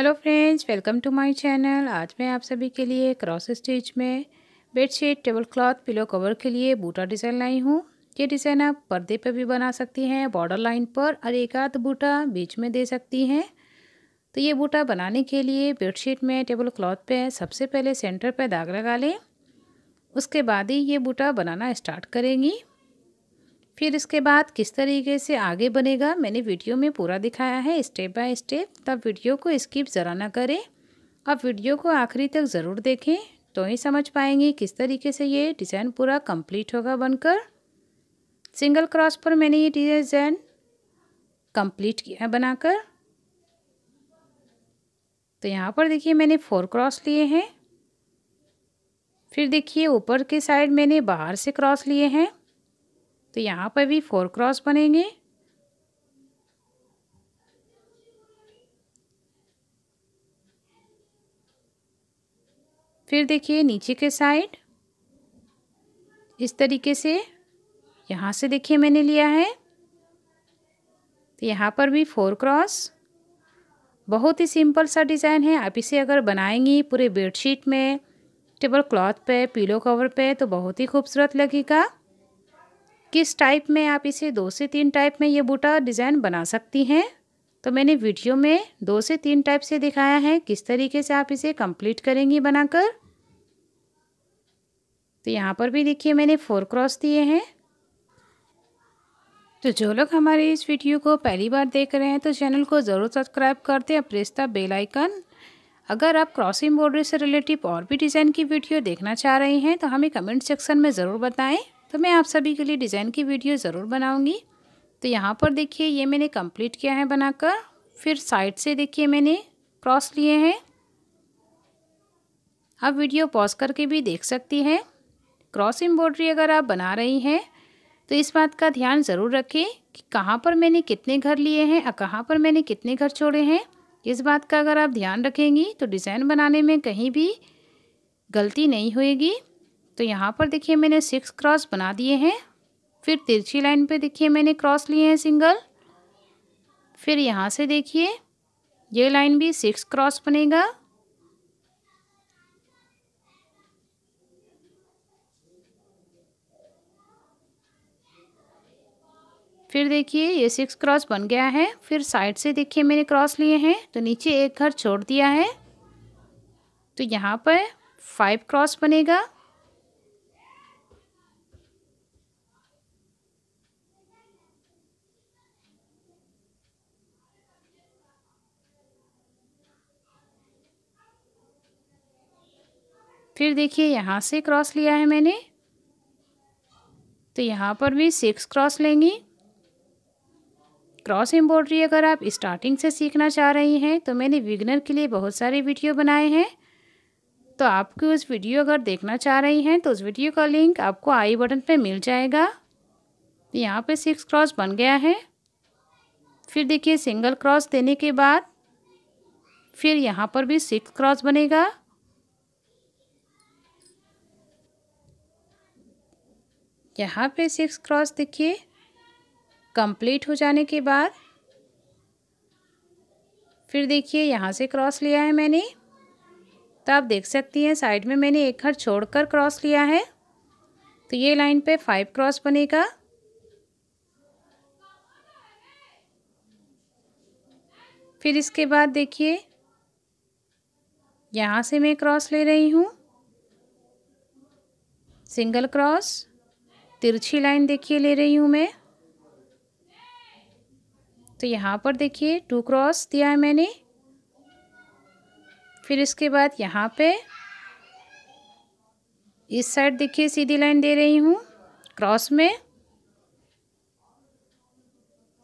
hello friends welcome to my channel आज मैं आप सभी के लिए क्रॉस स्टिच में bedsheet table cloth pillow cover के लिए बूटा डिज़ाइन लाई हूँ ये डिज़ाइन आप पर्दे पर भी बना सकती हैं बॉर्डर लाइन पर और एक आध बूटा बीच में दे सकती हैं तो ये बूटा बनाने के लिए बेडशीट में टेबल क्लॉथ पर सबसे पहले सेंटर पर दाग लगा लें उसके बाद ही ये बूटा बनाना स्टार्ट करेंगी फिर इसके बाद किस तरीके से आगे बनेगा मैंने वीडियो में पूरा दिखाया है स्टेप बाय स्टेप तब वीडियो को स्किप ज़रा ना करें अब वीडियो को आखिरी तक ज़रूर देखें तो ही समझ पाएंगे किस तरीके से ये डिज़ाइन पूरा कंप्लीट होगा बनकर सिंगल क्रॉस पर मैंने ये डिज़ाइन कंप्लीट किया है बनाकर तो यहाँ पर देखिए मैंने फोर क्रॉस लिए हैं फिर देखिए ऊपर के साइड मैंने बाहर से क्रॉस लिए हैं तो यहाँ पर भी फोर क्रॉस बनेंगे फिर देखिए नीचे के साइड इस तरीके से यहाँ से देखिए मैंने लिया है तो यहाँ पर भी फोर क्रॉस बहुत ही सिंपल सा डिज़ाइन है आप इसे अगर बनाएंगी पूरे बेडशीट में टेबल क्लॉथ पे पीलो कवर पे तो बहुत ही खूबसूरत लगेगा किस टाइप में आप इसे दो से तीन टाइप में ये बूटा डिज़ाइन बना सकती हैं तो मैंने वीडियो में दो से तीन टाइप से दिखाया है किस तरीके से आप इसे कंप्लीट करेंगी बनाकर तो यहाँ पर भी देखिए मैंने फोर क्रॉस दिए हैं तो जो लोग हमारे इस वीडियो को पहली बार देख रहे हैं तो चैनल को ज़रूर सब्सक्राइब करते दें प्रेस द बेलाइकन अगर आप क्रॉसिंग बॉर्डर से रिलेटिव और भी डिज़ाइन की वीडियो देखना चाह रहे हैं तो हमें कमेंट सेक्शन में ज़रूर बताएं तो मैं आप सभी के लिए डिज़ाइन की वीडियो ज़रूर बनाऊँगी तो यहाँ पर देखिए ये मैंने कंप्लीट किया है बनाकर फिर साइड से देखिए मैंने क्रॉस लिए हैं आप वीडियो पॉज करके भी देख सकती हैं क्रॉस एम्ब्रॉयड्री अगर आप बना रही हैं तो इस बात का ध्यान ज़रूर रखें कि कहाँ पर मैंने कितने घर लिए हैं और कहाँ पर मैंने कितने घर छोड़े हैं इस बात का अगर आप ध्यान रखेंगी तो डिज़ाइन बनाने में कहीं भी गलती नहीं होएगी तो यहाँ पर देखिए मैंने सिक्स क्रॉस बना दिए हैं फिर तिरछी लाइन पे देखिए मैंने क्रॉस लिए हैं सिंगल फिर यहाँ से देखिए ये लाइन भी सिक्स क्रॉस बनेगा फिर देखिए ये सिक्स क्रॉस बन गया है फिर साइड से देखिए मैंने क्रॉस लिए हैं तो नीचे एक घर छोड़ दिया है तो यहाँ पर फाइव क्रॉस बनेगा फिर देखिए यहाँ से क्रॉस लिया है मैंने तो यहाँ पर भी सिक्स क्रॉस लेंगी क्रॉस एम्ब्रॉयड्री अगर आप स्टार्टिंग से सीखना चाह रही हैं तो मैंने बिगनर के लिए बहुत सारे वीडियो बनाए हैं तो आपकी उस वीडियो अगर देखना चाह रही हैं तो उस वीडियो का लिंक आपको आई बटन पे मिल जाएगा यहाँ पे सिक्स क्रॉस बन गया है फिर देखिए सिंगल क्रॉस देने के बाद फिर यहाँ पर भी सिक्स क्रॉस बनेगा यहाँ पे सिक्स क्रॉस देखिए कंप्लीट हो जाने के बाद फिर देखिए यहाँ से क्रॉस लिया है मैंने तो आप देख सकती हैं साइड में मैंने एक घर छोड़कर क्रॉस लिया है तो ये लाइन पे फाइव क्रॉस बनेगा फिर इसके बाद देखिए यहाँ से मैं क्रॉस ले रही हूँ सिंगल क्रॉस तिरछी लाइन देखिए ले रही हूँ मैं तो यहाँ पर देखिए टू क्रॉस दिया है मैंने फिर इसके बाद यहाँ पे इस साइड देखिए सीधी लाइन दे रही हूँ क्रॉस में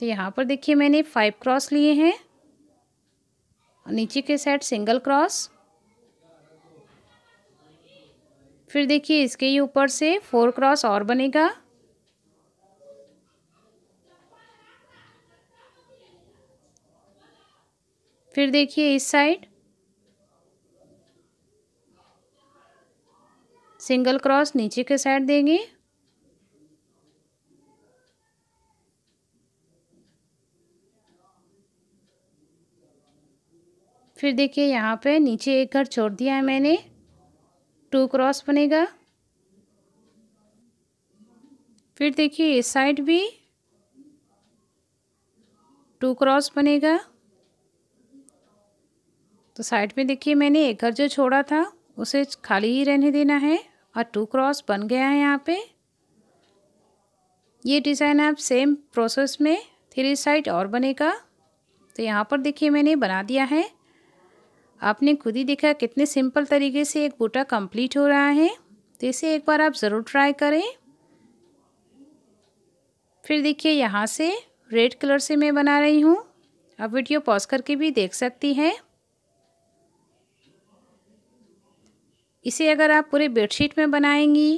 तो यहाँ पर देखिए मैंने फाइव क्रॉस लिए हैं नीचे के साइड सिंगल क्रॉस फिर देखिए इसके ही ऊपर से फोर क्रॉस और बनेगा फिर देखिए इस साइड सिंगल क्रॉस नीचे के साइड देंगे फिर देखिए यहाँ पे नीचे एक घर छोड़ दिया है मैंने टू क्रॉस बनेगा फिर देखिए इस साइड भी टू क्रॉस बनेगा तो साइड में देखिए मैंने एक घर जो छोड़ा था उसे खाली ही रहने देना है और टू क्रॉस बन गया है यहाँ पे ये डिज़ाइन आप सेम प्रोसेस में थ्री साइड और बनेगा तो यहाँ पर देखिए मैंने बना दिया है आपने खुद ही देखा कितने सिंपल तरीके से एक बूटा कंप्लीट हो रहा है तो इसे एक बार आप ज़रूर ट्राई करें फिर देखिए यहाँ से रेड कलर से मैं बना रही हूँ आप वीडियो पॉज करके भी देख सकती हैं इसे अगर आप पूरे बेडशीट में बनाएंगी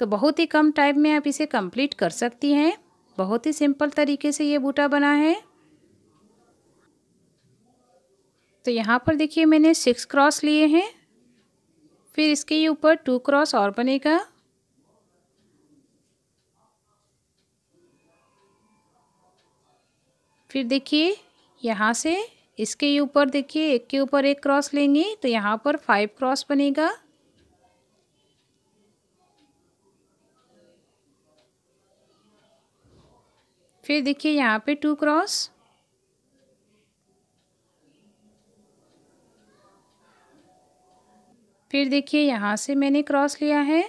तो बहुत ही कम टाइम में आप इसे कंप्लीट कर सकती हैं बहुत ही सिंपल तरीके से ये बूटा बना है तो यहाँ पर देखिए मैंने सिक्स क्रॉस लिए हैं फिर इसके ऊपर टू क्रॉस और बनेगा फिर देखिए यहाँ से इसके ऊपर देखिए एक के ऊपर एक क्रॉस लेंगे तो यहाँ पर फाइव क्रॉस बनेगा फिर देखिए यहाँ पे टू क्रॉस फिर देखिए यहाँ से मैंने क्रॉस लिया है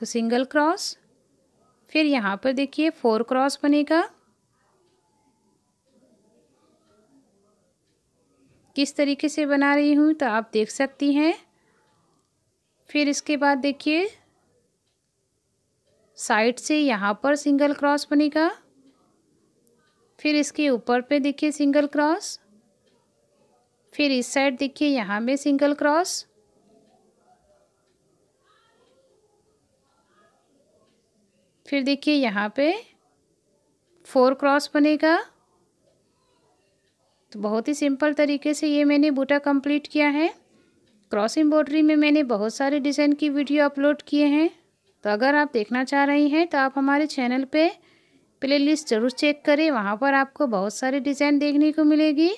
तो सिंगल क्रॉस फिर यहाँ पर देखिए फोर क्रॉस बनेगा किस तरीके से बना रही हूँ तो आप देख सकती हैं फिर इसके बाद देखिए साइड से यहाँ पर सिंगल क्रॉस बनेगा फिर इसके ऊपर पे देखिए सिंगल क्रॉस फिर इस साइड देखिए यहाँ में सिंगल क्रॉस फिर देखिए यहाँ पे फोर क्रॉस बनेगा तो बहुत ही सिंपल तरीके से ये मैंने बूटा कंप्लीट किया है क्रॉस एम्ब्रॉयडरी में मैंने बहुत सारे डिज़ाइन की वीडियो अपलोड किए हैं तो अगर आप देखना चाह रही हैं तो आप हमारे चैनल पे प्लेलिस्ट ज़रूर चेक करें वहाँ पर आपको बहुत सारे डिज़ाइन देखने को मिलेगी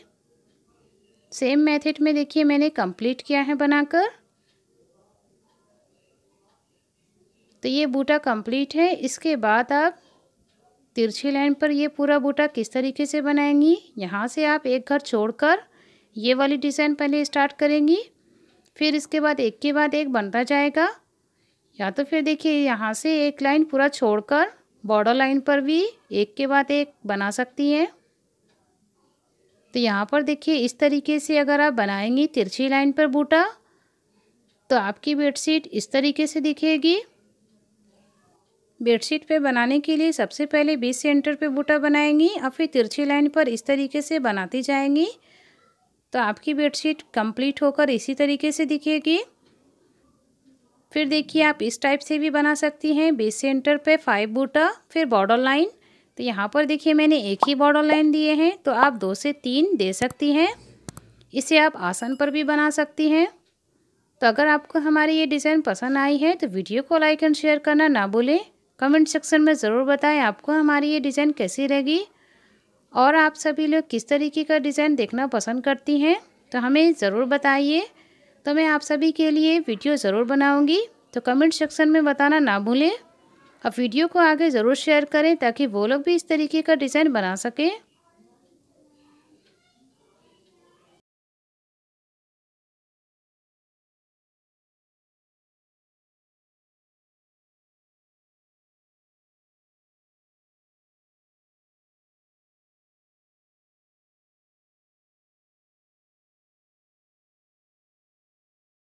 सेम मेथड में देखिए मैंने कंप्लीट किया है बनाकर तो ये बूटा कंप्लीट है इसके बाद आप तिरछी लाइन पर ये पूरा बूटा किस तरीके से बनाएंगी यहाँ से आप एक घर छोड़कर ये वाली डिज़ाइन पहले स्टार्ट करेंगी फिर इसके बाद एक के बाद एक बनता जाएगा या तो फिर देखिए यहाँ से एक लाइन पूरा छोड़कर बॉर्डर लाइन पर भी एक के बाद एक बना सकती हैं तो यहाँ पर देखिए इस तरीके से अगर आप बनाएंगी तिरछी लाइन पर बूटा तो आपकी बेडशीट इस तरीके से दिखेगी बेडशीट पे बनाने के लिए सबसे पहले बीस सेंटर पे बूटा बनाएंगी और फिर तिरछी लाइन पर इस तरीके से बनाती जाएंगी तो आपकी बेडशीट कंप्लीट होकर इसी तरीके से दिखेगी फिर देखिए आप इस टाइप से भी बना सकती हैं बेस सेंटर पे फाइव बूटा फिर बॉर्डर लाइन तो यहाँ पर देखिए मैंने एक ही बॉर्डर लाइन दिए हैं तो आप दो से तीन दे सकती हैं इसे आप आसन पर भी बना सकती हैं तो अगर आपको हमारी ये डिज़ाइन पसंद आई है तो वीडियो को लाइक एंड शेयर करना ना भूलें कमेंट सेक्शन में ज़रूर बताएं आपको हमारी ये डिज़ाइन कैसी लगी और आप सभी लोग किस तरीके का डिज़ाइन देखना पसंद करती हैं तो हमें ज़रूर बताइए तो मैं आप सभी के लिए वीडियो ज़रूर बनाऊँगी तो कमेंट सेक्शन में बताना ना भूलें अब वीडियो को आगे ज़रूर शेयर करें ताकि वो लोग भी इस तरीके का डिज़ाइन बना सकें